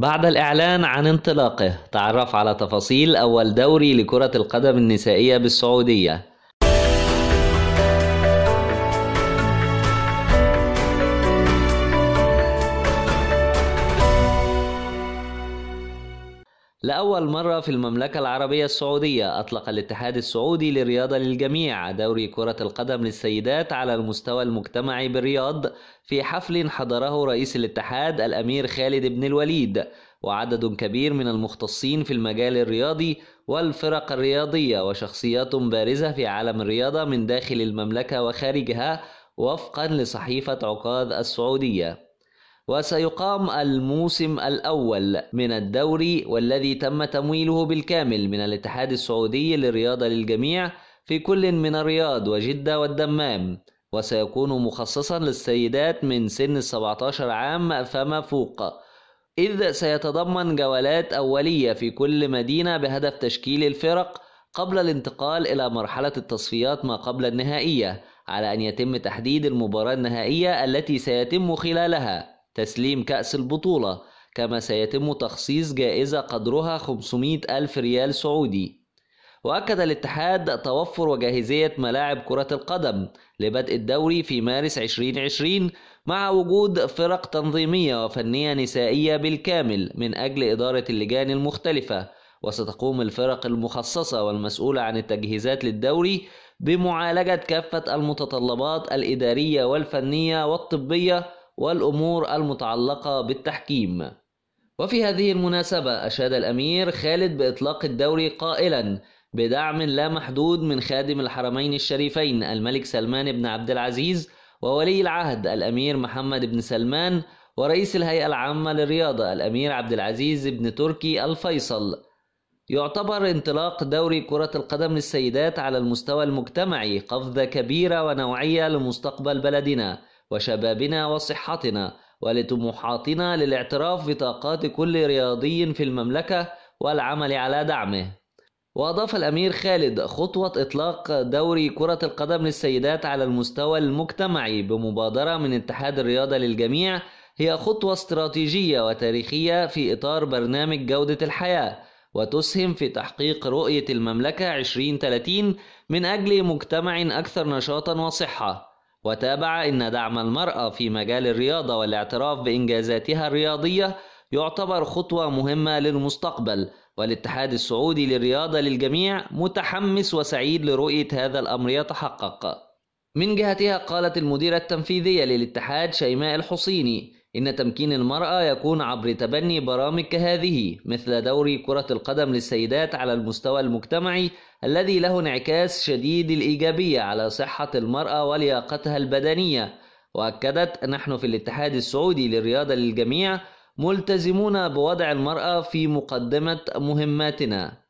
بعد الإعلان عن انطلاقه تعرف على تفاصيل أول دوري لكرة القدم النسائية بالسعودية لأول مرة في المملكة العربية السعودية أطلق الاتحاد السعودي للرياضة للجميع دوري كرة القدم للسيدات على المستوى المجتمعي بالرياض في حفل حضره رئيس الاتحاد الأمير خالد بن الوليد وعدد كبير من المختصين في المجال الرياضي والفرق الرياضية وشخصيات بارزة في عالم الرياضة من داخل المملكة وخارجها وفقا لصحيفة عكاظ السعودية وسيقام الموسم الأول من الدوري والذي تم تمويله بالكامل من الاتحاد السعودي للرياضة للجميع في كل من الرياض وجدة والدمام وسيكون مخصصا للسيدات من سن 17 عام فما فوق إذ سيتضمن جولات أولية في كل مدينة بهدف تشكيل الفرق قبل الانتقال إلى مرحلة التصفيات ما قبل النهائية على أن يتم تحديد المباراة النهائية التي سيتم خلالها تسليم كأس البطولة كما سيتم تخصيص جائزة قدرها 500 ألف ريال سعودي وأكد الاتحاد توفر وجاهزية ملاعب كرة القدم لبدء الدوري في مارس 2020 مع وجود فرق تنظيمية وفنية نسائية بالكامل من أجل إدارة اللجان المختلفة وستقوم الفرق المخصصة والمسؤولة عن التجهيزات للدوري بمعالجة كافة المتطلبات الإدارية والفنية والطبية والأمور المتعلقة بالتحكيم وفي هذه المناسبة أشاد الأمير خالد بإطلاق الدوري قائلا بدعم لا محدود من خادم الحرمين الشريفين الملك سلمان بن عبد العزيز وولي العهد الأمير محمد بن سلمان ورئيس الهيئة العامة للرياضة الأمير عبد العزيز بن تركي الفيصل يعتبر انطلاق دوري كرة القدم للسيدات على المستوى المجتمعي قفزة كبيرة ونوعية لمستقبل بلدنا وشبابنا وصحتنا ولطموحاتنا للاعتراف بطاقات كل رياضي في المملكة والعمل على دعمه وأضاف الأمير خالد خطوة إطلاق دوري كرة القدم للسيدات على المستوى المجتمعي بمبادرة من اتحاد الرياضة للجميع هي خطوة استراتيجية وتاريخية في إطار برنامج جودة الحياة وتسهم في تحقيق رؤية المملكة 2030 من أجل مجتمع أكثر نشاطا وصحة وتابع أن دعم المرأة في مجال الرياضة والاعتراف بإنجازاتها الرياضية يعتبر خطوة مهمة للمستقبل والاتحاد السعودي للرياضة للجميع متحمس وسعيد لرؤية هذا الأمر يتحقق من جهتها قالت المديرة التنفيذية للاتحاد شيماء الحصيني إن تمكين المرأة يكون عبر تبني برامج كهذه مثل دوري كرة القدم للسيدات على المستوى المجتمعي الذي له انعكاس شديد الإيجابية على صحة المرأة ولياقتها البدنية وأكدت نحن في الاتحاد السعودي للرياضة للجميع ملتزمون بوضع المرأة في مقدمة مهماتنا